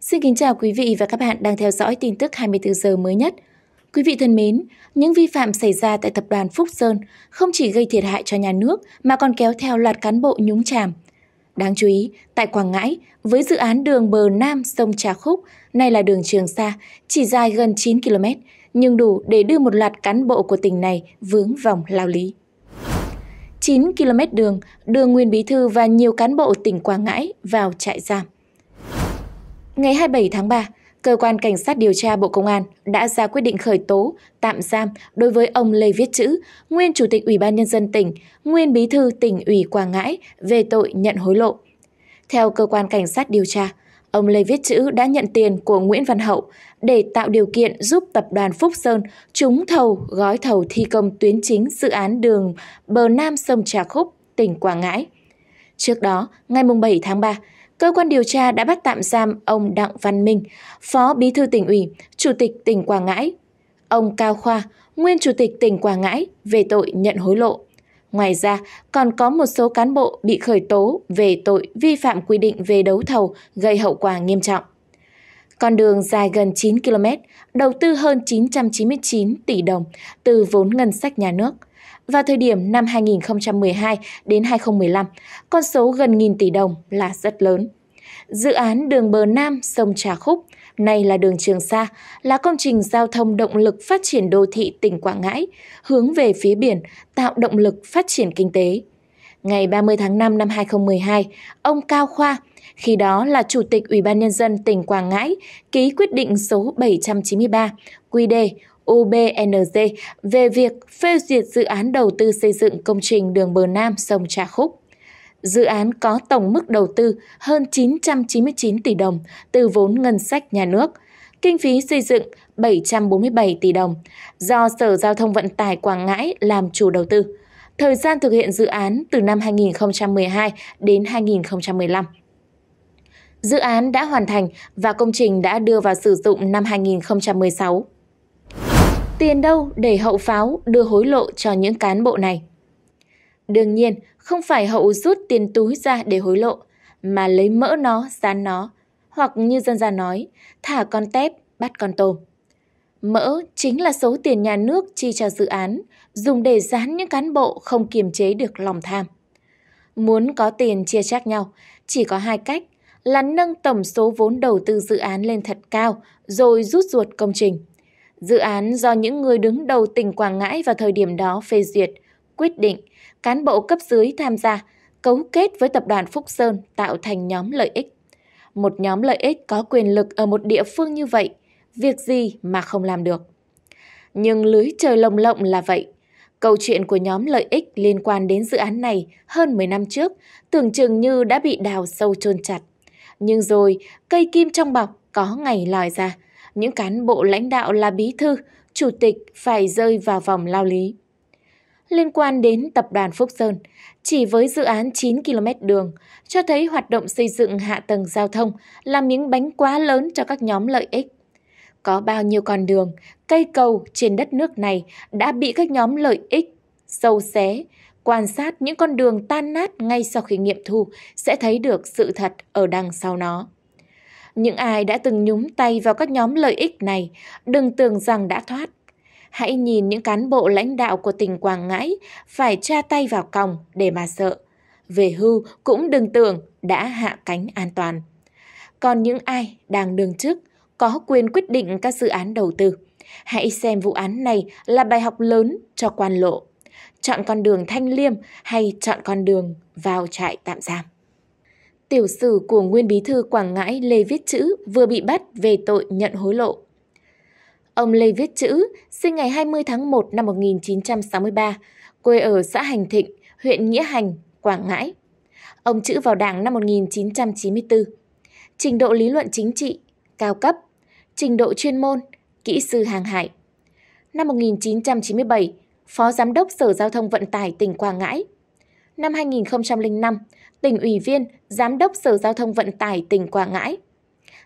Xin kính chào quý vị và các bạn đang theo dõi tin tức 24 giờ mới nhất. Quý vị thân mến, những vi phạm xảy ra tại tập đoàn Phúc Sơn không chỉ gây thiệt hại cho nhà nước mà còn kéo theo loạt cán bộ nhúng chàm. Đáng chú ý, tại Quảng Ngãi, với dự án đường bờ Nam sông Trà Khúc, nay là đường Trường Sa, chỉ dài gần 9 km, nhưng đủ để đưa một loạt cán bộ của tỉnh này vướng vòng lao lý. 9 km đường đưa Nguyên Bí Thư và nhiều cán bộ tỉnh Quảng Ngãi vào trại giam. Ngày 27 tháng 3, Cơ quan Cảnh sát điều tra Bộ Công an đã ra quyết định khởi tố, tạm giam đối với ông Lê Viết Chữ, nguyên Chủ tịch Ủy ban Nhân dân tỉnh, nguyên Bí thư tỉnh ủy Quảng Ngãi về tội nhận hối lộ. Theo Cơ quan Cảnh sát điều tra, ông Lê Viết Chữ đã nhận tiền của Nguyễn Văn Hậu để tạo điều kiện giúp Tập đoàn Phúc Sơn trúng thầu gói thầu thi công tuyến chính dự án đường bờ Nam sông Trà Khúc, tỉnh Quảng Ngãi. Trước đó, ngày 7 tháng 3, cơ quan điều tra đã bắt tạm giam ông Đặng Văn Minh, Phó Bí thư tỉnh ủy, Chủ tịch tỉnh Quảng Ngãi, ông Cao Khoa, nguyên Chủ tịch tỉnh Quảng Ngãi về tội nhận hối lộ. Ngoài ra, còn có một số cán bộ bị khởi tố về tội vi phạm quy định về đấu thầu gây hậu quả nghiêm trọng. Con đường dài gần 9 km, đầu tư hơn 999 tỷ đồng từ vốn ngân sách nhà nước – vào thời điểm năm 2012 đến 2015, con số gần nghìn tỷ đồng là rất lớn. Dự án đường bờ Nam sông Trà Khúc, nay là đường Trường Sa, là công trình giao thông động lực phát triển đô thị tỉnh Quảng Ngãi, hướng về phía biển, tạo động lực phát triển kinh tế. Ngày 30 tháng 5 năm 2012, ông Cao Khoa, khi đó là Chủ tịch Ủy ban Nhân dân tỉnh Quảng Ngãi, ký quyết định số 793 QĐ. UBND về việc phê duyệt dự án đầu tư xây dựng công trình đường bờ Nam sông Trà Khúc. Dự án có tổng mức đầu tư hơn 999 tỷ đồng từ vốn ngân sách nhà nước, kinh phí xây dựng 747 tỷ đồng do Sở Giao thông Vận tải Quảng Ngãi làm chủ đầu tư. Thời gian thực hiện dự án từ năm 2012 đến 2015. Dự án đã hoàn thành và công trình đã đưa vào sử dụng năm 2016. Tiền đâu để hậu pháo đưa hối lộ cho những cán bộ này? Đương nhiên, không phải hậu rút tiền túi ra để hối lộ, mà lấy mỡ nó, dán nó, hoặc như dân gian nói, thả con tép, bắt con tôm. Mỡ chính là số tiền nhà nước chi cho dự án, dùng để dán những cán bộ không kiềm chế được lòng tham. Muốn có tiền chia chác nhau, chỉ có hai cách là nâng tổng số vốn đầu tư dự án lên thật cao rồi rút ruột công trình – Dự án do những người đứng đầu tỉnh Quảng Ngãi vào thời điểm đó phê duyệt, quyết định, cán bộ cấp dưới tham gia, cấu kết với tập đoàn Phúc Sơn tạo thành nhóm lợi ích. Một nhóm lợi ích có quyền lực ở một địa phương như vậy, việc gì mà không làm được. Nhưng lưới trời lồng lộng là vậy. Câu chuyện của nhóm lợi ích liên quan đến dự án này hơn 10 năm trước tưởng chừng như đã bị đào sâu chôn chặt. Nhưng rồi, cây kim trong bọc có ngày lòi ra, những cán bộ lãnh đạo là bí thư, chủ tịch phải rơi vào vòng lao lý. Liên quan đến tập đoàn Phúc Sơn, chỉ với dự án 9 km đường, cho thấy hoạt động xây dựng hạ tầng giao thông là miếng bánh quá lớn cho các nhóm lợi ích. Có bao nhiêu con đường, cây cầu trên đất nước này đã bị các nhóm lợi ích sâu xé, quan sát những con đường tan nát ngay sau khi nghiệm thu sẽ thấy được sự thật ở đằng sau nó. Những ai đã từng nhúng tay vào các nhóm lợi ích này, đừng tưởng rằng đã thoát. Hãy nhìn những cán bộ lãnh đạo của tỉnh Quảng Ngãi phải tra tay vào còng để mà sợ. Về hưu cũng đừng tưởng đã hạ cánh an toàn. Còn những ai đang đương chức, có quyền quyết định các dự án đầu tư. Hãy xem vụ án này là bài học lớn cho quan lộ. Chọn con đường thanh liêm hay chọn con đường vào trại tạm giam tiểu sử của Nguyên Bí thư Quảng Ngãi Lê Viết Chữ vừa bị bắt về tội nhận hối lộ. Ông Lê Viết Chữ sinh ngày 20 tháng 1 năm 1963, quê ở xã Hành Thịnh, huyện Nghĩa Hành, Quảng Ngãi. Ông Chữ vào Đảng năm 1994. Trình độ lý luận chính trị, cao cấp, trình độ chuyên môn, kỹ sư hàng hải. Năm 1997, Phó Giám đốc Sở Giao thông Vận tải tỉnh Quảng Ngãi. Năm 2005, tỉnh ủy viên, giám đốc Sở Giao thông Vận tải tỉnh Quảng Ngãi.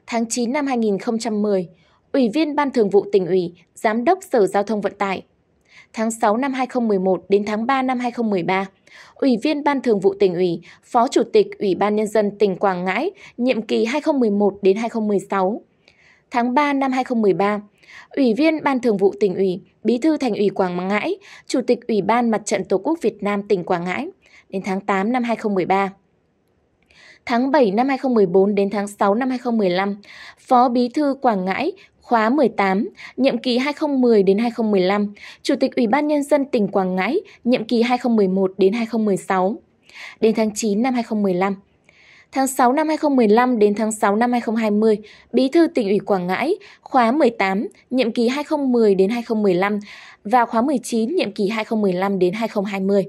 Tháng 9 năm 2010, Ủy viên Ban Thường vụ tỉnh ủy, Giám đốc Sở Giao thông Vận tải. Tháng 6 năm 2011 đến tháng 3 năm 2013, Ủy viên Ban Thường vụ tỉnh ủy, Phó Chủ tịch Ủy ban Nhân dân tỉnh Quảng Ngãi, nhiệm kỳ 2011 đến 2016. Tháng 3 năm 2013, Ủy viên Ban Thường vụ tỉnh ủy, Bí thư Thành ủy Quảng Ngãi, Chủ tịch Ủy ban Mặt trận Tổ quốc Việt Nam tỉnh Quảng Ngãi đến tháng 8 năm 2013 tháng 7 năm 2014 đến tháng 6 năm 2015, Phó Bí thư Quảng Ngãi, khóa 18, nhiệm kỳ 2010 đến 2015, Chủ tịch Ủy ban nhân dân tỉnh Quảng Ngãi, nhiệm kỳ 2011 đến 2016. Đến tháng 9 năm 2015, tháng 6 năm 2015 đến tháng 6 năm 2020, Bí thư tỉnh ủy Quảng Ngãi, khóa 18, nhiệm kỳ 2010 đến 2015 và khóa 19, nhiệm kỳ 2015 đến 2020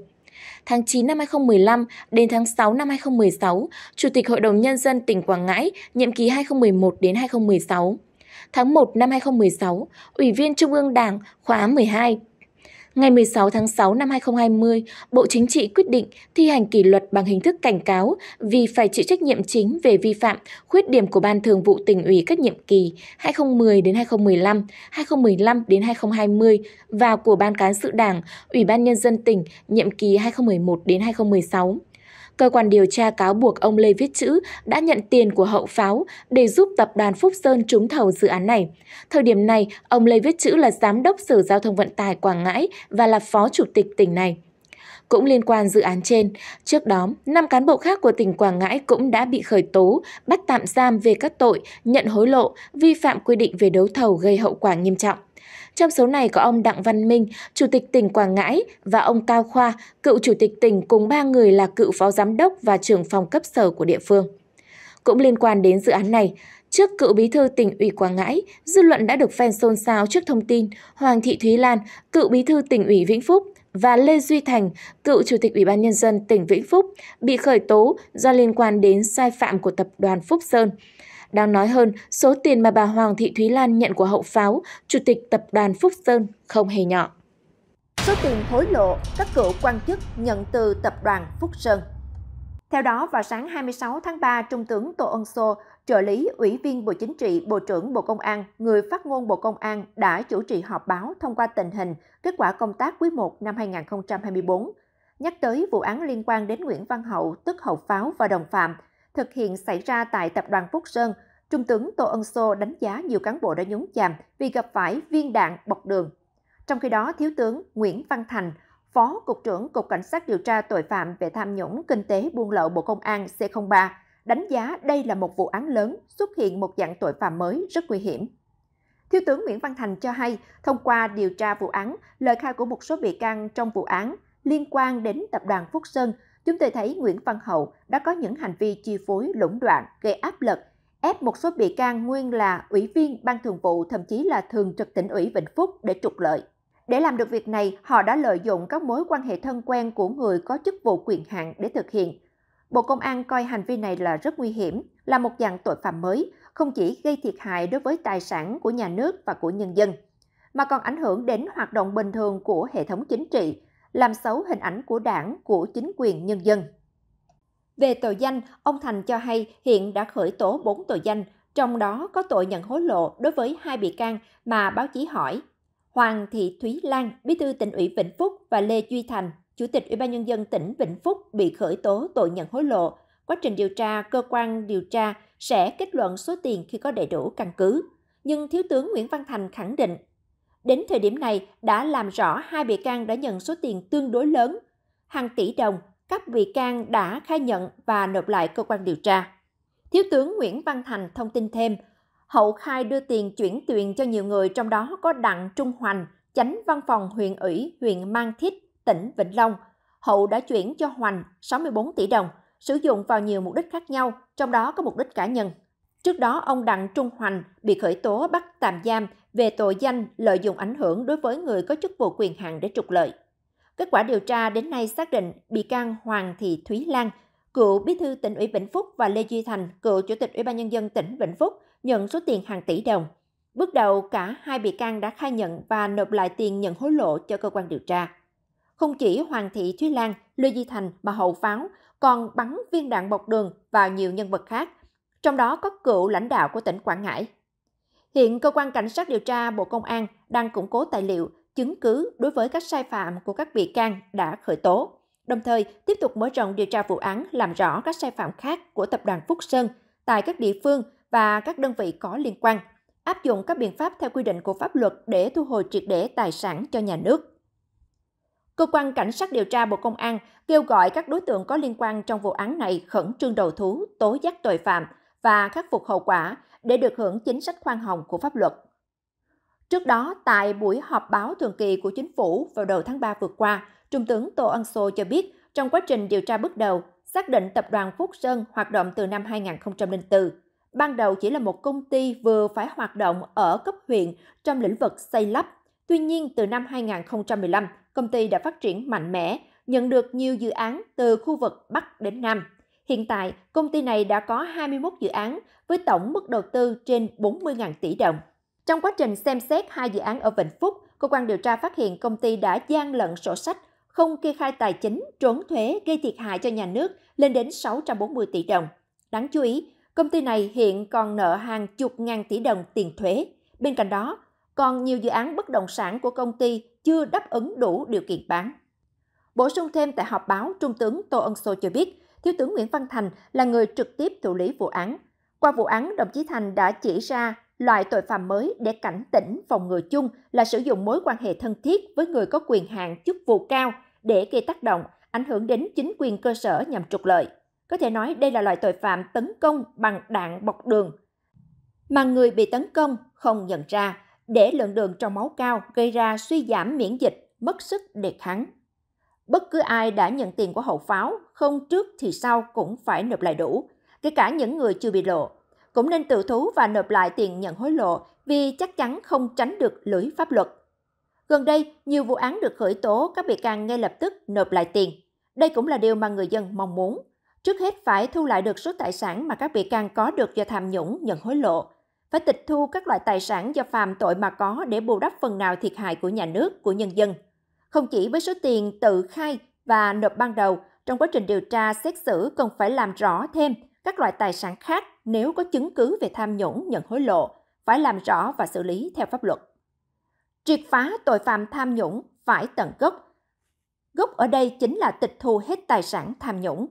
tháng 9 năm 2015 đến tháng 6 năm 2016, Chủ tịch Hội đồng Nhân dân tỉnh Quảng Ngãi, nhiệm kỳ 2011 đến 2016. Tháng 1 năm 2016, Ủy viên Trung ương Đảng khóa 12. Ngày 16 tháng 6 năm 2020, Bộ Chính trị quyết định thi hành kỷ luật bằng hình thức cảnh cáo vì phải chịu trách nhiệm chính về vi phạm, khuyết điểm của Ban Thường vụ tỉnh ủy các nhiệm kỳ 2010 đến 2015, 2015 đến 2020 và của Ban cán sự Đảng, Ủy ban nhân dân tỉnh nhiệm kỳ 2011 đến 2016. Cơ quan điều tra cáo buộc ông Lê Viết Chữ đã nhận tiền của hậu pháo để giúp tập đoàn Phúc Sơn trúng thầu dự án này. Thời điểm này, ông Lê Viết Chữ là giám đốc Sở Giao thông Vận tải Quảng Ngãi và là phó chủ tịch tỉnh này. Cũng liên quan dự án trên, trước đó, 5 cán bộ khác của tỉnh Quảng Ngãi cũng đã bị khởi tố, bắt tạm giam về các tội nhận hối lộ, vi phạm quy định về đấu thầu gây hậu quả nghiêm trọng. Trong số này có ông Đặng Văn Minh, Chủ tịch tỉnh Quảng Ngãi và ông Cao Khoa, cựu Chủ tịch tỉnh cùng ba người là cựu phó giám đốc và trưởng phòng cấp sở của địa phương. Cũng liên quan đến dự án này, Trước cựu bí thư tỉnh ủy Quảng Ngãi, dư luận đã được phen xôn xao trước thông tin Hoàng Thị Thúy Lan, cựu bí thư tỉnh ủy Vĩnh Phúc và Lê Duy Thành, cựu chủ tịch Ủy ban nhân dân tỉnh Vĩnh Phúc bị khởi tố do liên quan đến sai phạm của tập đoàn Phúc Sơn đang nói hơn, số tiền mà bà Hoàng Thị Thúy Lan nhận của hậu pháo, chủ tịch tập đoàn Phúc Sơn không hề nhỏ. Số tiền hối lộ các cựu quan chức nhận từ tập đoàn Phúc Sơn. Theo đó, vào sáng 26 tháng 3, Trung tướng Tô Ân Sô, trợ lý Ủy viên Bộ Chính trị, Bộ trưởng Bộ Công an, người phát ngôn Bộ Công an đã chủ trì họp báo thông qua tình hình, kết quả công tác quý 1 năm 2024. Nhắc tới vụ án liên quan đến Nguyễn Văn Hậu, tức Hậu Pháo và đồng phạm, thực hiện xảy ra tại Tập đoàn Phúc Sơn Trung tướng Tô Ân Sô đánh giá nhiều cán bộ đã nhúng chàm vì gặp phải viên đạn bọc đường. Trong khi đó, Thiếu tướng Nguyễn Văn Thành, Phó Cục trưởng Cục Cảnh sát điều tra tội phạm về tham nhũng kinh tế buôn lậu Bộ Công an C03 đánh giá đây là một vụ án lớn xuất hiện một dạng tội phạm mới rất nguy hiểm. Thiếu tướng Nguyễn Văn Thành cho hay, thông qua điều tra vụ án, lời khai của một số bị can trong vụ án liên quan đến tập đoàn Phúc Sơn, chúng tôi thấy Nguyễn Văn Hậu đã có những hành vi chi phối lũng đoạn, gây áp lực, ép một số bị can nguyên là ủy viên ban thường vụ thậm chí là thường trực tỉnh ủy Vĩnh Phúc để trục lợi. Để làm được việc này, họ đã lợi dụng các mối quan hệ thân quen của người có chức vụ quyền hạn để thực hiện. Bộ Công an coi hành vi này là rất nguy hiểm, là một dạng tội phạm mới, không chỉ gây thiệt hại đối với tài sản của nhà nước và của nhân dân, mà còn ảnh hưởng đến hoạt động bình thường của hệ thống chính trị, làm xấu hình ảnh của đảng, của chính quyền nhân dân. Về tội danh, ông Thành cho hay hiện đã khởi tố 4 tội danh, trong đó có tội nhận hối lộ đối với hai bị can mà báo chí hỏi. Hoàng Thị Thúy Lan, Bí thư tỉnh ủy Vĩnh Phúc và Lê Duy Thành, Chủ tịch Ủy ban nhân dân tỉnh Vĩnh Phúc bị khởi tố tội nhận hối lộ. Quá trình điều tra, cơ quan điều tra sẽ kết luận số tiền khi có đầy đủ căn cứ. Nhưng Thiếu tướng Nguyễn Văn Thành khẳng định, đến thời điểm này đã làm rõ hai bị can đã nhận số tiền tương đối lớn, hàng tỷ đồng các bị can đã khai nhận và nộp lại cơ quan điều tra. Thiếu tướng Nguyễn Văn Thành thông tin thêm, Hậu khai đưa tiền chuyển tiền cho nhiều người trong đó có Đặng Trung Hoành, chánh văn phòng huyện ủy huyện Mang Thít, tỉnh Vĩnh Long. Hậu đã chuyển cho Hoành 64 tỷ đồng, sử dụng vào nhiều mục đích khác nhau, trong đó có mục đích cá nhân. Trước đó, ông Đặng Trung Hoành bị khởi tố bắt tạm giam về tội danh lợi dụng ảnh hưởng đối với người có chức vụ quyền hạn để trục lợi. Kết quả điều tra đến nay xác định bị can Hoàng Thị Thúy Lan, cựu bí thư tỉnh ủy Vĩnh Phúc và Lê Duy Thành, cựu chủ tịch Ủy ban nhân dân tỉnh Vĩnh Phúc, nhận số tiền hàng tỷ đồng. Bước đầu, cả hai bị can đã khai nhận và nộp lại tiền nhận hối lộ cho cơ quan điều tra. Không chỉ Hoàng Thị Thúy Lan, Lê Duy Thành mà hậu pháo còn bắn viên đạn bọc đường vào nhiều nhân vật khác, trong đó có cựu lãnh đạo của tỉnh Quảng Ngãi. Hiện cơ quan cảnh sát điều tra Bộ Công an đang củng cố tài liệu chứng cứ đối với các sai phạm của các bị can đã khởi tố, đồng thời tiếp tục mở rộng điều tra vụ án làm rõ các sai phạm khác của Tập đoàn Phúc Sơn tại các địa phương và các đơn vị có liên quan, áp dụng các biện pháp theo quy định của pháp luật để thu hồi triệt để tài sản cho nhà nước. Cơ quan Cảnh sát điều tra Bộ Công an kêu gọi các đối tượng có liên quan trong vụ án này khẩn trương đầu thú, tố giác tội phạm và khắc phục hậu quả để được hưởng chính sách khoan hồng của pháp luật. Trước đó, tại buổi họp báo thường kỳ của chính phủ vào đầu tháng 3 vừa qua, Trung tướng Tô Ân Sô cho biết, trong quá trình điều tra bước đầu, xác định tập đoàn Phúc Sơn hoạt động từ năm 2004. Ban đầu chỉ là một công ty vừa phải hoạt động ở cấp huyện trong lĩnh vực xây lắp. Tuy nhiên, từ năm 2015, công ty đã phát triển mạnh mẽ, nhận được nhiều dự án từ khu vực Bắc đến Nam. Hiện tại, công ty này đã có 21 dự án với tổng mức đầu tư trên 40.000 tỷ đồng. Trong quá trình xem xét hai dự án ở Vĩnh Phúc, cơ quan điều tra phát hiện công ty đã gian lận sổ sách, không kê khai tài chính, trốn thuế gây thiệt hại cho nhà nước lên đến 640 tỷ đồng. Đáng chú ý, công ty này hiện còn nợ hàng chục ngàn tỷ đồng tiền thuế. Bên cạnh đó, còn nhiều dự án bất động sản của công ty chưa đáp ứng đủ điều kiện bán. Bổ sung thêm tại họp báo, Trung tướng Tô Ân Sô cho biết, Thiếu tướng Nguyễn Văn Thành là người trực tiếp thụ lý vụ án. Qua vụ án, đồng chí Thành đã chỉ ra loại tội phạm mới để cảnh tỉnh phòng ngừa chung là sử dụng mối quan hệ thân thiết với người có quyền hạn chức vụ cao để gây tác động, ảnh hưởng đến chính quyền cơ sở nhằm trục lợi. Có thể nói đây là loại tội phạm tấn công bằng đạn bọc đường mà người bị tấn công không nhận ra để lượng đường trong máu cao gây ra suy giảm miễn dịch, mất sức đề kháng. Bất cứ ai đã nhận tiền của hậu pháo, không trước thì sau cũng phải nộp lại đủ, kể cả những người chưa bị lộ, cũng nên tự thú và nộp lại tiền nhận hối lộ vì chắc chắn không tránh được lưỡi pháp luật. Gần đây, nhiều vụ án được khởi tố, các bị can ngay lập tức nộp lại tiền. Đây cũng là điều mà người dân mong muốn. Trước hết phải thu lại được số tài sản mà các bị can có được do tham nhũng, nhận hối lộ. Phải tịch thu các loại tài sản do phạm tội mà có để bù đắp phần nào thiệt hại của nhà nước, của nhân dân. Không chỉ với số tiền tự khai và nộp ban đầu, trong quá trình điều tra xét xử cần phải làm rõ thêm các loại tài sản khác nếu có chứng cứ về tham nhũng nhận hối lộ phải làm rõ và xử lý theo pháp luật. Triệt phá tội phạm tham nhũng phải tận gốc. Gốc ở đây chính là tịch thu hết tài sản tham nhũng.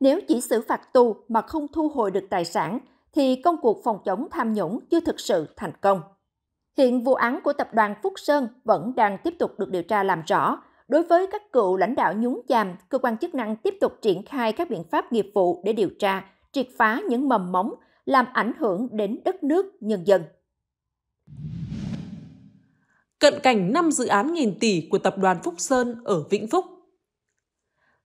Nếu chỉ xử phạt tù mà không thu hồi được tài sản thì công cuộc phòng chống tham nhũng chưa thực sự thành công. Hiện vụ án của tập đoàn Phúc Sơn vẫn đang tiếp tục được điều tra làm rõ. Đối với các cựu lãnh đạo nhúng chàm, cơ quan chức năng tiếp tục triển khai các biện pháp nghiệp vụ để điều tra, triệt phá những mầm móng làm ảnh hưởng đến đất nước nhân dân. Cận cảnh 5 dự án nghìn tỷ của Tập đoàn Phúc Sơn ở Vĩnh Phúc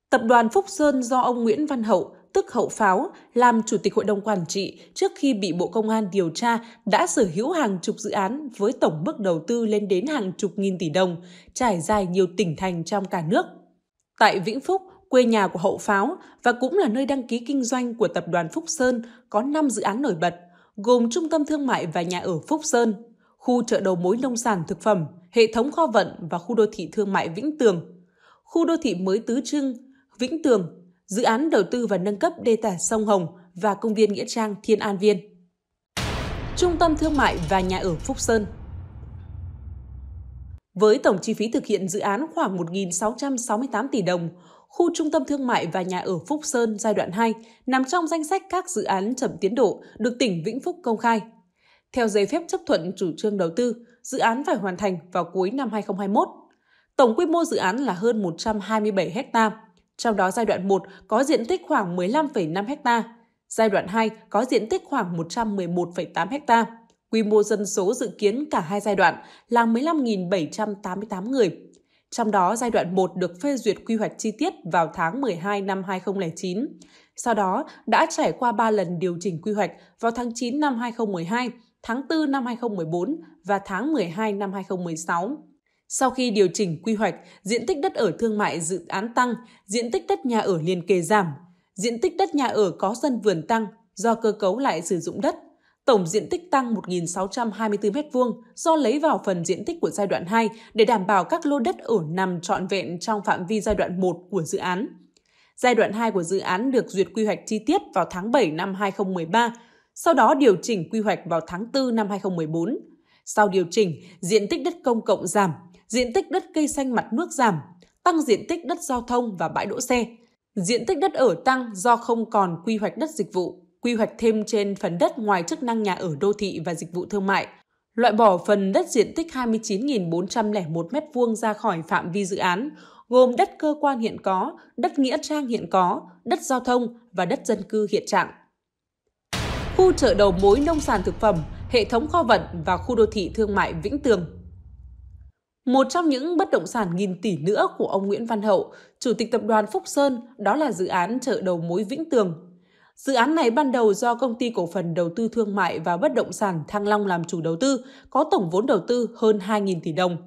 Tập đoàn Phúc Sơn do ông Nguyễn Văn Hậu, tức Hậu Pháo, làm Chủ tịch Hội đồng Quản trị trước khi bị Bộ Công an điều tra đã sở hữu hàng chục dự án với tổng mức đầu tư lên đến hàng chục nghìn tỷ đồng, trải dài nhiều tỉnh thành trong cả nước. Tại Vĩnh Phúc, quê nhà của hậu pháo và cũng là nơi đăng ký kinh doanh của tập đoàn Phúc Sơn có 5 dự án nổi bật, gồm Trung tâm Thương mại và Nhà ở Phúc Sơn, khu chợ đầu mối nông sản thực phẩm, hệ thống kho vận và khu đô thị thương mại Vĩnh Tường, khu đô thị mới Tứ Trưng, Vĩnh Tường, dự án đầu tư và nâng cấp đê tả sông Hồng và công viên Nghĩa Trang Thiên An Viên. Trung tâm Thương mại và Nhà ở Phúc Sơn Với tổng chi phí thực hiện dự án khoảng 1.668 tỷ đồng, khu trung tâm thương mại và nhà ở Phúc Sơn giai đoạn 2 nằm trong danh sách các dự án chậm tiến độ được tỉnh Vĩnh Phúc công khai. Theo giấy phép chấp thuận chủ trương đầu tư, dự án phải hoàn thành vào cuối năm 2021. Tổng quy mô dự án là hơn 127 ha, trong đó giai đoạn 1 có diện tích khoảng 15,5 ha, giai đoạn 2 có diện tích khoảng 111,8 ha. Quy mô dân số dự kiến cả hai giai đoạn là 15.788 người trong đó giai đoạn 1 được phê duyệt quy hoạch chi tiết vào tháng 12 năm 2009. Sau đó đã trải qua 3 lần điều chỉnh quy hoạch vào tháng 9 năm 2012, tháng 4 năm 2014 và tháng 12 năm 2016. Sau khi điều chỉnh quy hoạch, diện tích đất ở thương mại dự án tăng, diện tích đất nhà ở liền kề giảm, diện tích đất nhà ở có sân vườn tăng do cơ cấu lại sử dụng đất Tổng diện tích tăng 1.624 m2 do lấy vào phần diện tích của giai đoạn 2 để đảm bảo các lô đất ở nằm trọn vẹn trong phạm vi giai đoạn 1 của dự án. Giai đoạn 2 của dự án được duyệt quy hoạch chi tiết vào tháng 7 năm 2013, sau đó điều chỉnh quy hoạch vào tháng 4 năm 2014. Sau điều chỉnh, diện tích đất công cộng giảm, diện tích đất cây xanh mặt nước giảm, tăng diện tích đất giao thông và bãi đỗ xe. Diện tích đất ở tăng do không còn quy hoạch đất dịch vụ quy hoạch thêm trên phần đất ngoài chức năng nhà ở đô thị và dịch vụ thương mại, loại bỏ phần đất diện tích 29.401 m2 ra khỏi phạm vi dự án, gồm đất cơ quan hiện có, đất nghĩa trang hiện có, đất giao thông và đất dân cư hiện trạng. Khu chợ đầu mối nông sản thực phẩm, hệ thống kho vận và khu đô thị thương mại Vĩnh Tường. Một trong những bất động sản nghìn tỷ nữa của ông Nguyễn Văn Hậu, Chủ tịch Tập đoàn Phúc Sơn, đó là dự án chợ đầu mối Vĩnh Tường Dự án này ban đầu do công ty cổ phần đầu tư thương mại và bất động sản Thăng Long làm chủ đầu tư, có tổng vốn đầu tư hơn 2.000 tỷ đồng.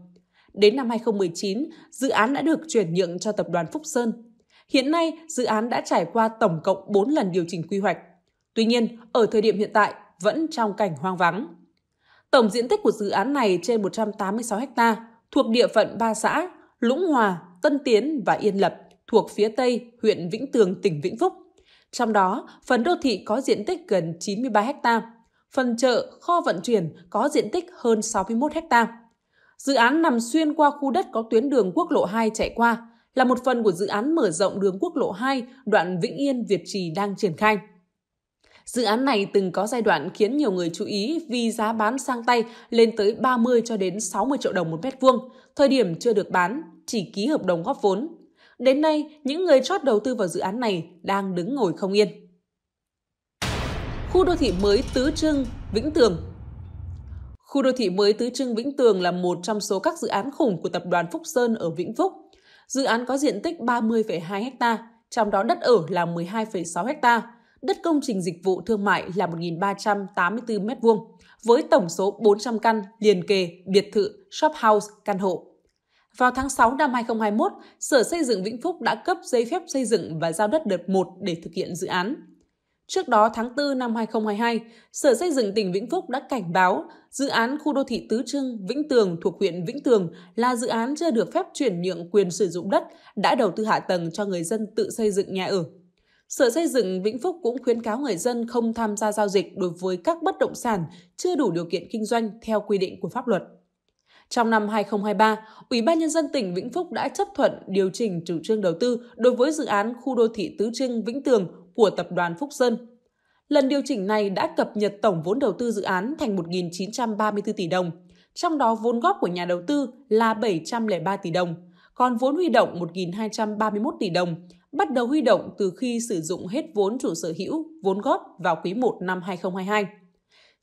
Đến năm 2019, dự án đã được chuyển nhượng cho tập đoàn Phúc Sơn. Hiện nay, dự án đã trải qua tổng cộng 4 lần điều chỉnh quy hoạch. Tuy nhiên, ở thời điểm hiện tại, vẫn trong cảnh hoang vắng. Tổng diện tích của dự án này trên 186 ha, thuộc địa phận ba xã Lũng Hòa, Tân Tiến và Yên Lập, thuộc phía Tây, huyện Vĩnh Tường, tỉnh Vĩnh Phúc – trong đó, phần đô thị có diện tích gần 93 ha, phần chợ, kho vận chuyển có diện tích hơn 61 ha. Dự án nằm xuyên qua khu đất có tuyến đường quốc lộ 2 chạy qua, là một phần của dự án mở rộng đường quốc lộ 2 đoạn Vĩnh Yên Việt Trì đang triển khai. Dự án này từng có giai đoạn khiến nhiều người chú ý vì giá bán sang tay lên tới 30 cho đến 60 triệu đồng một mét vuông, thời điểm chưa được bán, chỉ ký hợp đồng góp vốn. Đến nay, những người chót đầu tư vào dự án này đang đứng ngồi không yên. Khu đô thị mới Tứ Trưng, Vĩnh Tường Khu đô thị mới Tứ Trưng Vĩnh Tường là một trong số các dự án khủng của tập đoàn Phúc Sơn ở Vĩnh Phúc. Dự án có diện tích 30,2 ha, trong đó đất ở là 12,6 ha, đất công trình dịch vụ thương mại là 1.384 m2, với tổng số 400 căn liền kề, biệt thự, shop house, căn hộ. Vào tháng 6 năm 2021, Sở Xây dựng Vĩnh Phúc đã cấp giấy phép xây dựng và giao đất đợt 1 để thực hiện dự án. Trước đó tháng 4 năm 2022, Sở Xây dựng tỉnh Vĩnh Phúc đã cảnh báo dự án khu đô thị Tứ Trưng, Vĩnh Tường thuộc huyện Vĩnh Tường là dự án chưa được phép chuyển nhượng quyền sử dụng đất, đã đầu tư hạ tầng cho người dân tự xây dựng nhà ở. Sở Xây dựng Vĩnh Phúc cũng khuyến cáo người dân không tham gia giao dịch đối với các bất động sản chưa đủ điều kiện kinh doanh theo quy định của pháp luật. Trong năm 2023, Ủy ban Nhân dân tỉnh Vĩnh Phúc đã chấp thuận điều chỉnh chủ trương đầu tư đối với dự án khu đô thị Tứ Trưng Vĩnh Tường của Tập đoàn Phúc Sơn. Lần điều chỉnh này đã cập nhật tổng vốn đầu tư dự án thành 1.934 tỷ đồng, trong đó vốn góp của nhà đầu tư là 703 tỷ đồng, còn vốn huy động 1.231 tỷ đồng, bắt đầu huy động từ khi sử dụng hết vốn chủ sở hữu, vốn góp vào quý 1 năm 2022.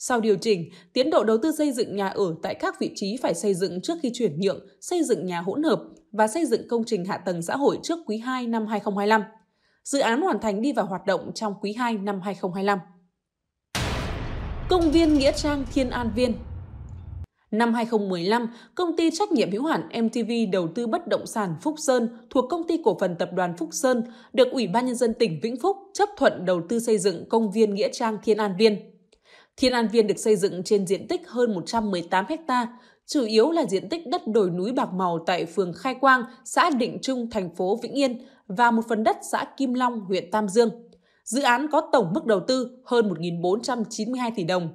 Sau điều chỉnh, tiến độ đầu tư xây dựng nhà ở tại các vị trí phải xây dựng trước khi chuyển nhượng, xây dựng nhà hỗn hợp và xây dựng công trình hạ tầng xã hội trước quý 2 năm 2025. Dự án hoàn thành đi vào hoạt động trong quý 2 năm 2025. Công viên Nghĩa Trang Thiên An Viên Năm 2015, công ty trách nhiệm hữu hạn MTV đầu tư bất động sản Phúc Sơn thuộc công ty cổ phần tập đoàn Phúc Sơn được Ủy ban Nhân dân tỉnh Vĩnh Phúc chấp thuận đầu tư xây dựng công viên Nghĩa Trang Thiên An Viên. Thiên An Viên được xây dựng trên diện tích hơn 118 ha, chủ yếu là diện tích đất đồi núi bạc màu tại phường Khai Quang, xã Định Trung, thành phố Vĩnh Yên và một phần đất xã Kim Long, huyện Tam Dương. Dự án có tổng mức đầu tư hơn 1.492 tỷ đồng.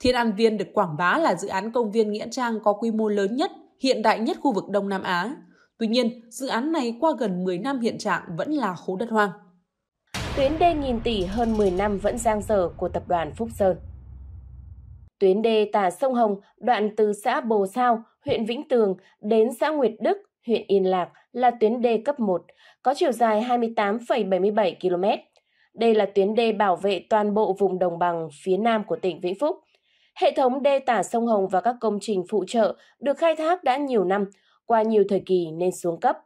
Thiên An Viên được quảng bá là dự án công viên Nghĩa Trang có quy mô lớn nhất, hiện đại nhất khu vực Đông Nam Á. Tuy nhiên, dự án này qua gần 10 năm hiện trạng vẫn là khu đất hoang. Tuyến đê nghìn tỷ hơn 10 năm vẫn giang dở của tập đoàn Phúc Sơn. Tuyến đê tả sông Hồng đoạn từ xã Bồ Sao, huyện Vĩnh Tường đến xã Nguyệt Đức, huyện Yên Lạc là tuyến đê cấp 1, có chiều dài 28,77 km. Đây là tuyến đê bảo vệ toàn bộ vùng đồng bằng phía nam của tỉnh Vĩnh Phúc. Hệ thống đê tả sông Hồng và các công trình phụ trợ được khai thác đã nhiều năm, qua nhiều thời kỳ nên xuống cấp.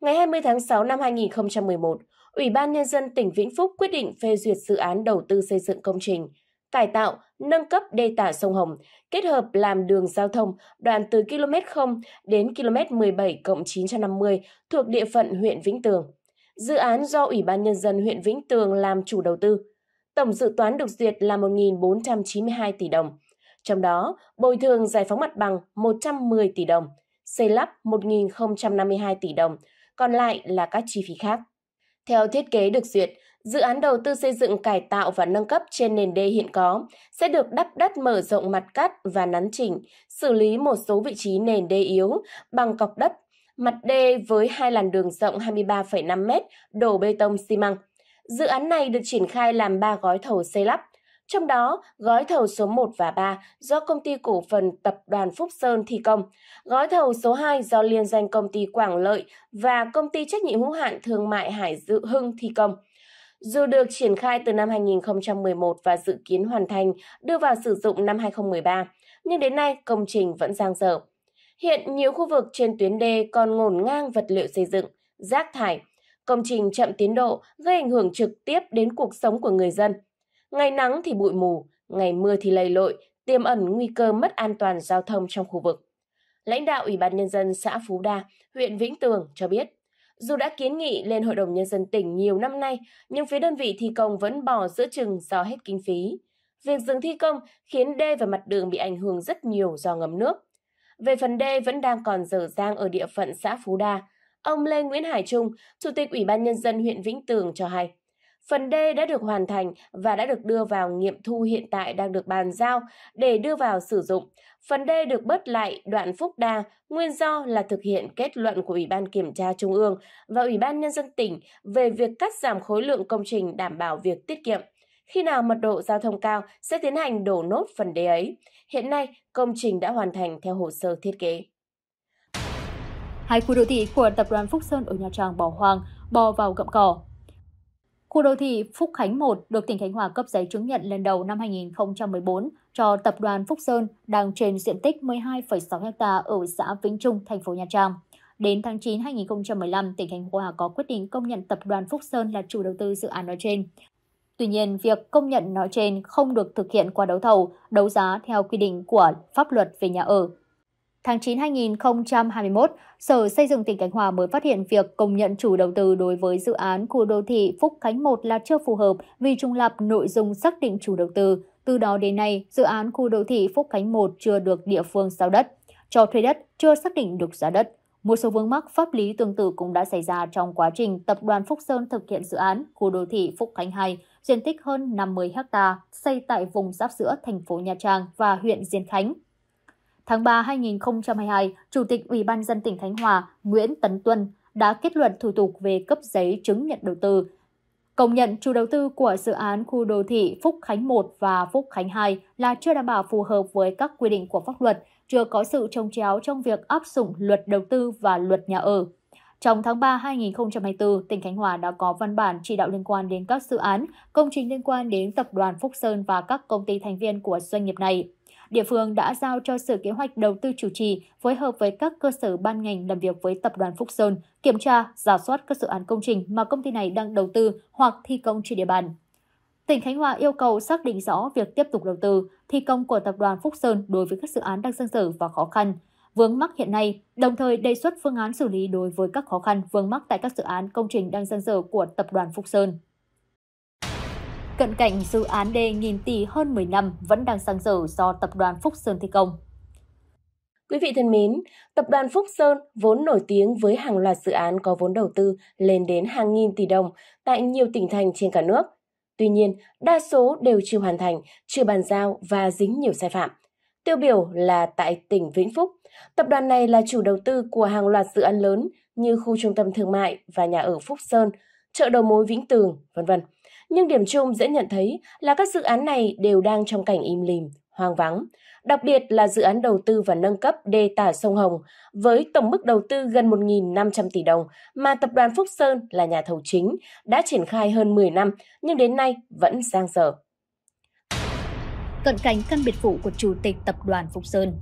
Ngày 20 tháng 6 năm 2011, Ủy ban Nhân dân tỉnh Vĩnh Phúc quyết định phê duyệt dự án đầu tư xây dựng công trình – cải tạo, nâng cấp đê tả sông Hồng, kết hợp làm đường giao thông đoạn từ km 0 đến km 17 cộng 950 thuộc địa phận huyện Vĩnh Tường. Dự án do Ủy ban Nhân dân huyện Vĩnh Tường làm chủ đầu tư. Tổng dự toán được duyệt là 1.492 tỷ đồng. Trong đó, bồi thường giải phóng mặt bằng 110 tỷ đồng, xây lắp 1.052 tỷ đồng, còn lại là các chi phí khác. Theo thiết kế được duyệt, Dự án đầu tư xây dựng cải tạo và nâng cấp trên nền đê hiện có sẽ được đắp đất mở rộng mặt cắt và nắn chỉnh, xử lý một số vị trí nền đê yếu bằng cọc đất, mặt đê với hai làn đường rộng 23,5 m, đổ bê tông xi măng. Dự án này được triển khai làm 3 gói thầu xây lắp. Trong đó, gói thầu số 1 và 3 do công ty cổ phần tập đoàn Phúc Sơn thi công, gói thầu số 2 do liên danh công ty Quảng Lợi và công ty trách nhiệm hữu hạn thương mại Hải Dự Hưng thi công. Dù được triển khai từ năm 2011 và dự kiến hoàn thành đưa vào sử dụng năm 2013, nhưng đến nay công trình vẫn giang dở. Hiện nhiều khu vực trên tuyến đê còn ngổn ngang vật liệu xây dựng, rác thải. Công trình chậm tiến độ gây ảnh hưởng trực tiếp đến cuộc sống của người dân. Ngày nắng thì bụi mù, ngày mưa thì lầy lội, tiềm ẩn nguy cơ mất an toàn giao thông trong khu vực. Lãnh đạo Ủy ban Nhân dân xã Phú Đa, huyện Vĩnh Tường cho biết dù đã kiến nghị lên Hội đồng Nhân dân tỉnh nhiều năm nay, nhưng phía đơn vị thi công vẫn bỏ giữa chừng do hết kinh phí. Việc dừng thi công khiến đê và mặt đường bị ảnh hưởng rất nhiều do ngấm nước. Về phần đê vẫn đang còn dở dang ở địa phận xã Phú Đa, ông Lê Nguyễn Hải Trung, Chủ tịch Ủy ban Nhân dân huyện Vĩnh Tường cho hay. Phần đê đã được hoàn thành và đã được đưa vào nghiệm thu hiện tại đang được bàn giao để đưa vào sử dụng. Phần đê được bớt lại đoạn Phúc Đa, nguyên do là thực hiện kết luận của Ủy ban Kiểm tra Trung ương và Ủy ban Nhân dân tỉnh về việc cắt giảm khối lượng công trình đảm bảo việc tiết kiệm. Khi nào mật độ giao thông cao sẽ tiến hành đổ nốt phần đê ấy. Hiện nay, công trình đã hoàn thành theo hồ sơ thiết kế. Hai khu đô thị của tập đoàn Phúc Sơn ở Nha Trang bỏ hoang, bò vào gậm cỏ, Khu đô thị Phúc Khánh 1 được tỉnh Khánh Hòa cấp giấy chứng nhận lần đầu năm 2014 cho tập đoàn Phúc Sơn đang trên diện tích 12,6 ha ở xã Vĩnh Trung, thành phố Nha Trang. Đến tháng 9 năm 2015, tỉnh Khánh Hòa có quyết định công nhận tập đoàn Phúc Sơn là chủ đầu tư dự án nói trên. Tuy nhiên, việc công nhận nói trên không được thực hiện qua đấu thầu, đấu giá theo quy định của pháp luật về nhà ở Tháng 9 2021, Sở Xây dựng tỉnh Khánh Hòa mới phát hiện việc công nhận chủ đầu tư đối với dự án khu đô thị Phúc Khánh 1 là chưa phù hợp vì trùng lập nội dung xác định chủ đầu tư. Từ đó đến nay, dự án khu đô thị Phúc Khánh 1 chưa được địa phương giao đất, cho thuê đất chưa xác định được giá đất. Một số vướng mắc pháp lý tương tự cũng đã xảy ra trong quá trình Tập đoàn Phúc Sơn thực hiện dự án khu đô thị Phúc Khánh 2, diện tích hơn 50 ha, xây tại vùng giáp giữa thành phố Nha Trang và huyện Diên Khánh. Tháng 3 2022, Chủ tịch Ủy ban dân tỉnh Khánh Hòa Nguyễn Tấn Tuân đã kết luận thủ tục về cấp giấy chứng nhận đầu tư, công nhận chủ đầu tư của dự án khu đô thị Phúc Khánh 1 và Phúc Khánh 2 là chưa đảm bảo phù hợp với các quy định của pháp luật, chưa có sự trông chéo trong việc áp dụng luật đầu tư và luật nhà ở. Trong tháng 3 2024, tỉnh Khánh Hòa đã có văn bản chỉ đạo liên quan đến các dự án, công trình liên quan đến tập đoàn Phúc Sơn và các công ty thành viên của doanh nghiệp này. Địa phương đã giao cho Sở Kế hoạch Đầu tư chủ trì phối hợp với các cơ sở ban ngành làm việc với Tập đoàn Phúc Sơn, kiểm tra, giả soát các dự án công trình mà công ty này đang đầu tư hoặc thi công trên địa bàn. Tỉnh Khánh Hòa yêu cầu xác định rõ việc tiếp tục đầu tư, thi công của Tập đoàn Phúc Sơn đối với các dự án đang dang dở và khó khăn, vướng mắc hiện nay, đồng thời đề xuất phương án xử lý đối với các khó khăn vướng mắc tại các dự án công trình đang dang dở của Tập đoàn Phúc Sơn. Cận cảnh dự án D nghìn tỷ hơn 10 năm vẫn đang sang dở do tập đoàn Phúc Sơn thi công. Quý vị thân mến, tập đoàn Phúc Sơn vốn nổi tiếng với hàng loạt dự án có vốn đầu tư lên đến hàng nghìn tỷ đồng tại nhiều tỉnh thành trên cả nước. Tuy nhiên, đa số đều chưa hoàn thành, chưa bàn giao và dính nhiều sai phạm. Tiêu biểu là tại tỉnh Vĩnh Phúc, tập đoàn này là chủ đầu tư của hàng loạt dự án lớn như khu trung tâm thương mại và nhà ở Phúc Sơn, chợ đầu mối Vĩnh Tường, vân vân nhưng điểm chung dễ nhận thấy là các dự án này đều đang trong cảnh im lìm, hoang vắng. Đặc biệt là dự án đầu tư và nâng cấp đê tả sông Hồng với tổng mức đầu tư gần 1.500 tỷ đồng mà tập đoàn Phúc Sơn là nhà thầu chính đã triển khai hơn 10 năm nhưng đến nay vẫn giang dở. Cận cảnh căn biệt phủ của Chủ tịch Tập đoàn Phúc Sơn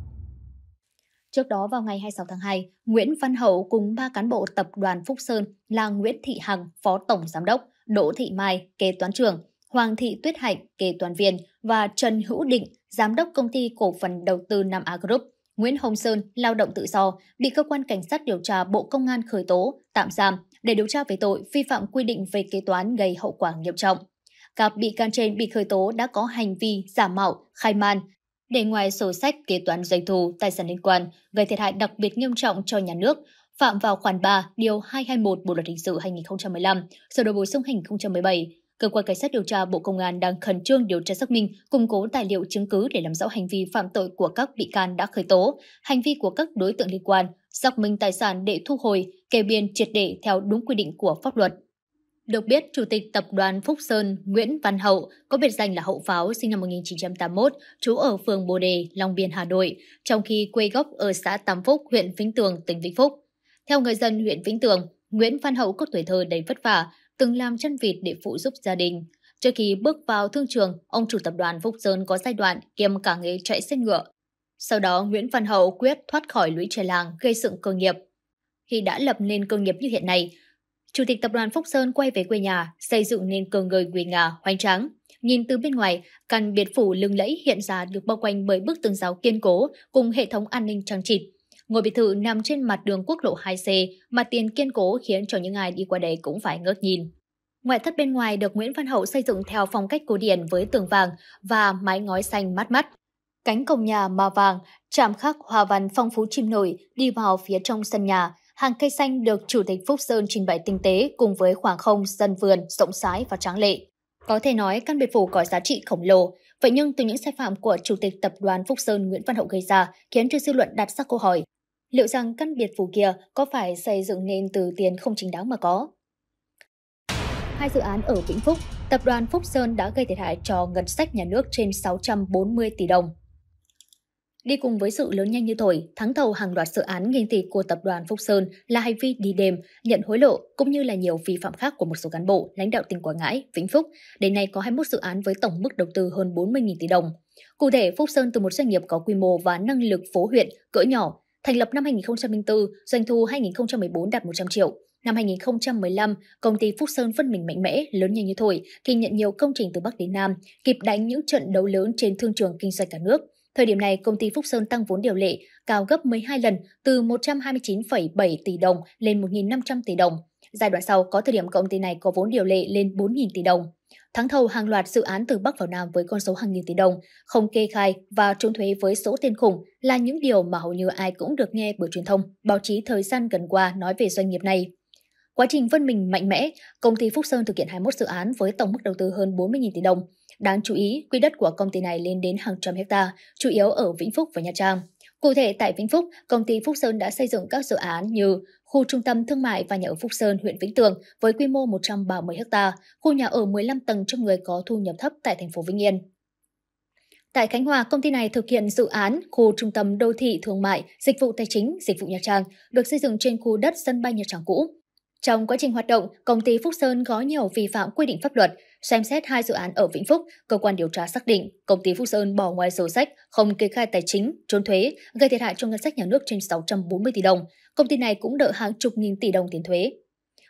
Trước đó vào ngày 26 tháng 2, Nguyễn Văn Hậu cùng ba cán bộ tập đoàn Phúc Sơn là Nguyễn Thị Hằng, Phó Tổng Giám đốc, Đỗ Thị Mai, kế toán trưởng, Hoàng Thị Tuyết Hạnh, kế toán viên và Trần Hữu Định, giám đốc công ty cổ phần đầu tư Nam Á Group. Nguyễn Hồng Sơn, lao động tự do, bị cơ quan cảnh sát điều tra Bộ Công an khởi tố, tạm giam để điều tra về tội vi phạm quy định về kế toán gây hậu quả nghiêm trọng. Các bị can trên bị khởi tố đã có hành vi giả mạo, khai man, để ngoài sổ sách kế toán doanh thu, tài sản liên quan gây thiệt hại đặc biệt nghiêm trọng cho nhà nước, phạm vào khoản 3 điều 221 Bộ luật hình sự 2015, sửa đổi bổ sung 2017. Cơ quan cảnh sát điều tra Bộ Công an đang khẩn trương điều tra xác minh, củng cố tài liệu chứng cứ để làm rõ hành vi phạm tội của các bị can đã khởi tố, hành vi của các đối tượng liên quan, xác minh tài sản để thu hồi, kê biên triệt để theo đúng quy định của pháp luật. Được biết, Chủ tịch Tập đoàn Phúc Sơn Nguyễn Văn Hậu có biệt danh là Hậu Pháo sinh năm 1981, trú ở phường Bồ Đề, Long Biên, Hà Nội, trong khi quê gốc ở xã Tam Phúc, huyện Vĩnh Tường, tỉnh Vĩnh Phúc. Theo người dân huyện Vĩnh Tường, Nguyễn Văn Hậu có tuổi thơ đầy vất vả, từng làm chân vịt để phụ giúp gia đình. Trước khi bước vào thương trường, ông chủ tập đoàn Phúc Sơn có giai đoạn kiêm cả nghề chạy xe ngựa. Sau đó, Nguyễn Văn Hậu quyết thoát khỏi lũy trời làng gây dựng cơ nghiệp. Khi đã lập nên cơ nghiệp như hiện nay, Chủ tịch tập đoàn Phúc Sơn quay về quê nhà, xây dựng nên cơ ngơi quỳ ngà, hoành tráng. Nhìn từ bên ngoài, căn biệt phủ lừng lẫy hiện ra được bao quanh bởi bức tường rào kiên cố cùng hệ thống an ninh trang trịt. Ngôi biệt thự nằm trên mặt đường quốc lộ 2C, mặt tiền kiên cố khiến cho những ai đi qua đây cũng phải ngước nhìn. Ngoại thất bên ngoài được Nguyễn Văn Hậu xây dựng theo phong cách cổ điển với tường vàng và mái ngói xanh mát mắt. Cánh cổng nhà màu vàng, chạm khắc hoa văn phong phú chim nổi đi vào phía trong sân nhà. Hàng cây xanh được Chủ tịch Phúc Sơn trình bày tinh tế cùng với khoảng không, sân vườn, rộng rãi và tráng lệ. Có thể nói căn biệt phủ có giá trị khổng lồ, vậy nhưng từ những sai phạm của Chủ tịch Tập đoàn Phúc Sơn Nguyễn Văn Hậu gây ra khiến cho dư luận đặt ra câu hỏi Liệu rằng căn biệt phủ kia có phải xây dựng nên từ tiền không chính đáng mà có? Hai dự án ở Vĩnh Phúc, tập đoàn Phúc Sơn đã gây thiệt hại cho ngân sách nhà nước trên 640 tỷ đồng. Đi cùng với sự lớn nhanh như thổi, thắng thầu hàng loạt dự án nghìn tỷ của tập đoàn Phúc Sơn là hành vi đi đêm, nhận hối lộ cũng như là nhiều vi phạm khác của một số cán bộ, lãnh đạo tỉnh Quảng Ngãi, Vĩnh Phúc. Đến nay có 21 dự án với tổng mức đầu tư hơn 40.000 tỷ đồng. Cụ thể, Phúc Sơn từ một doanh nghiệp có quy mô và năng lực phố huyện cỡ nhỏ Thành lập năm 2004, doanh thu 2014 đạt 100 triệu. Năm 2015, công ty Phúc Sơn phân mình mạnh mẽ, lớn nhanh như thổi, khi nhận nhiều công trình từ Bắc đến Nam, kịp đánh những trận đấu lớn trên thương trường kinh doanh cả nước. Thời điểm này, công ty Phúc Sơn tăng vốn điều lệ cao gấp 12 lần từ 129,7 tỷ đồng lên 1.500 tỷ đồng. Giai đoạn sau, có thời điểm công ty này có vốn điều lệ lên 4.000 tỷ đồng thắng thầu hàng loạt dự án từ Bắc vào Nam với con số hàng nghìn tỷ đồng, không kê khai và trốn thuế với số tiền khủng là những điều mà hầu như ai cũng được nghe bởi truyền thông, báo chí thời gian gần qua nói về doanh nghiệp này. Quá trình vươn mình mạnh mẽ, công ty Phúc Sơn thực hiện 21 dự án với tổng mức đầu tư hơn 40.000 tỷ đồng. Đáng chú ý, quy đất của công ty này lên đến hàng trăm hecta, chủ yếu ở Vĩnh Phúc và Nha Trang. Cụ thể tại Vĩnh Phúc, công ty Phúc Sơn đã xây dựng các dự án như khu trung tâm thương mại và nhà ở Phúc Sơn, huyện Vĩnh Tường với quy mô 130 ha, khu nhà ở 15 tầng cho người có thu nhập thấp tại thành phố Vĩnh Yên. Tại Khánh Hòa, công ty này thực hiện dự án khu trung tâm đô thị thương mại, dịch vụ tài chính, dịch vụ nhà Trang được xây dựng trên khu đất sân bay Nha Trang cũ. Trong quá trình hoạt động, công ty Phúc Sơn có nhiều vi phạm quy định pháp luật. Xem xét hai dự án ở Vĩnh Phúc, cơ quan điều tra xác định công ty Phúc Sơn bỏ ngoài sổ sách, không kê khai tài chính, trốn thuế, gây thiệt hại cho ngân sách nhà nước trên 640 tỷ đồng công ty này cũng nợ hàng chục nghìn tỷ đồng tiền thuế.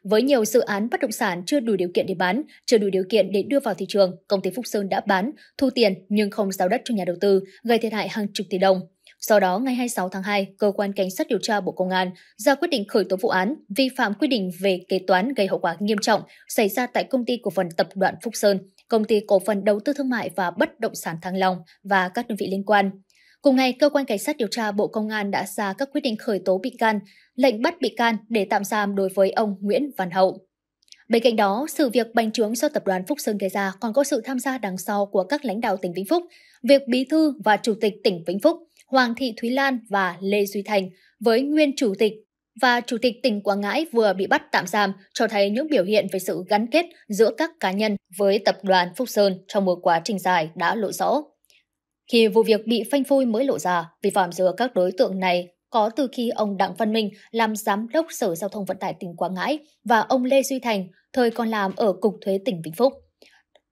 Với nhiều dự án bất động sản chưa đủ điều kiện để bán, chưa đủ điều kiện để đưa vào thị trường, công ty Phúc Sơn đã bán, thu tiền nhưng không giao đất cho nhà đầu tư, gây thiệt hại hàng chục tỷ đồng. Sau đó, ngày 26 tháng 2, cơ quan cảnh sát điều tra Bộ Công an ra quyết định khởi tố vụ án vi phạm quy định về kế toán gây hậu quả nghiêm trọng xảy ra tại công ty cổ phần tập đoàn Phúc Sơn, công ty cổ phần đầu tư thương mại và bất động sản Thăng Long và các đơn vị liên quan. Cùng ngày, cơ quan cảnh sát điều tra Bộ Công an đã ra các quyết định khởi tố bị can, lệnh bắt bị can để tạm giam đối với ông Nguyễn Văn Hậu. Bên cạnh đó, sự việc bành trướng do tập đoàn Phúc Sơn gây ra còn có sự tham gia đằng sau của các lãnh đạo tỉnh Vĩnh Phúc, việc bí thư và chủ tịch tỉnh Vĩnh Phúc Hoàng Thị Thúy Lan và Lê Duy Thành với nguyên chủ tịch và chủ tịch tỉnh Quảng Ngãi vừa bị bắt tạm giam cho thấy những biểu hiện về sự gắn kết giữa các cá nhân với tập đoàn Phúc Sơn trong một quá trình dài đã lộ rõ. Khi vụ việc bị phanh phui mới lộ ra, vi phạm giữa các đối tượng này có từ khi ông Đặng Văn Minh làm giám đốc Sở Giao thông Vận tải tỉnh Quảng Ngãi và ông Lê Duy Thành thời còn làm ở Cục Thuế tỉnh Vĩnh Phúc.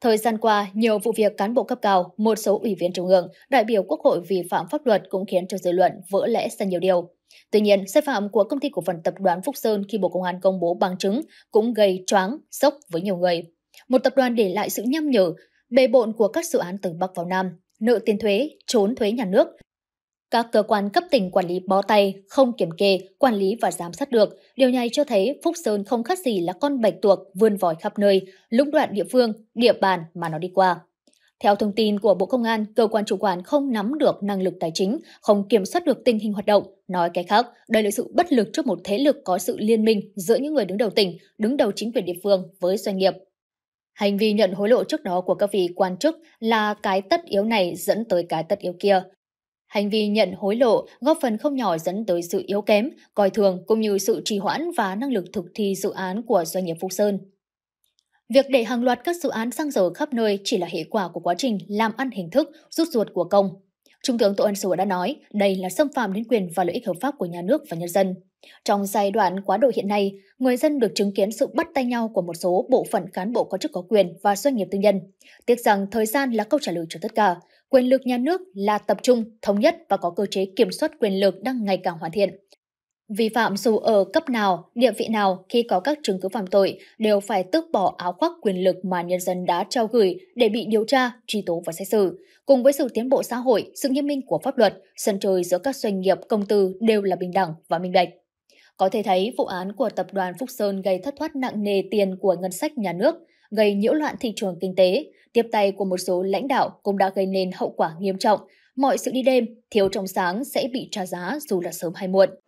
Thời gian qua, nhiều vụ việc cán bộ cấp cao, một số ủy viên trung ương, đại biểu quốc hội vi phạm pháp luật cũng khiến cho dư luận vỡ lẽ ra nhiều điều. Tuy nhiên, sai phạm của công ty cổ phần tập đoàn Phúc Sơn khi Bộ Công an công bố bằng chứng cũng gây choáng, sốc với nhiều người. Một tập đoàn để lại sự nhăm nhở, bề bộn của các dự án từ Bắc vào Nam, nợ tiền thuế, trốn thuế nhà nước. Các cơ quan cấp tỉnh quản lý bó tay, không kiểm kê, quản lý và giám sát được. Điều này cho thấy Phúc Sơn không khác gì là con bạch tuộc vươn vòi khắp nơi, lũng đoạn địa phương, địa bàn mà nó đi qua. Theo thông tin của Bộ Công an, cơ quan chủ quản không nắm được năng lực tài chính, không kiểm soát được tình hình hoạt động. Nói cái khác, đây là sự bất lực trước một thế lực có sự liên minh giữa những người đứng đầu tỉnh, đứng đầu chính quyền địa phương với doanh nghiệp. Hành vi nhận hối lộ trước đó của các vị quan chức là cái tất yếu này dẫn tới cái tất yếu kia. Hành vi nhận hối lộ góp phần không nhỏ dẫn tới sự yếu kém, coi thường cũng như sự trì hoãn và năng lực thực thi dự án của doanh nghiệp Phúc Sơn. Việc để hàng loạt các dự án xăng dầu khắp nơi chỉ là hệ quả của quá trình làm ăn hình thức, rút ruột của công. Trung tướng Tô Ân Sửa đã nói đây là xâm phạm đến quyền và lợi ích hợp pháp của nhà nước và nhân dân. Trong giai đoạn quá độ hiện nay, người dân được chứng kiến sự bắt tay nhau của một số bộ phận cán bộ có chức có quyền và doanh nghiệp tư nhân. Tiếc rằng thời gian là câu trả lời cho tất cả. Quyền lực nhà nước là tập trung, thống nhất và có cơ chế kiểm soát quyền lực đang ngày càng hoàn thiện. Vi phạm dù ở cấp nào, địa vị nào khi có các chứng cứ phạm tội đều phải tước bỏ áo khoác quyền lực mà nhân dân đã trao gửi để bị điều tra, truy tố và xét xử. Cùng với sự tiến bộ xã hội, sự nghiêm minh của pháp luật, sân chơi giữa các doanh nghiệp, công tư đều là bình đẳng và minh bạch. Có thể thấy vụ án của tập đoàn Phúc Sơn gây thất thoát nặng nề tiền của ngân sách nhà nước, gây nhiễu loạn thị trường kinh tế, tiếp tay của một số lãnh đạo cũng đã gây nên hậu quả nghiêm trọng. Mọi sự đi đêm, thiếu trong sáng sẽ bị trả giá dù là sớm hay muộn.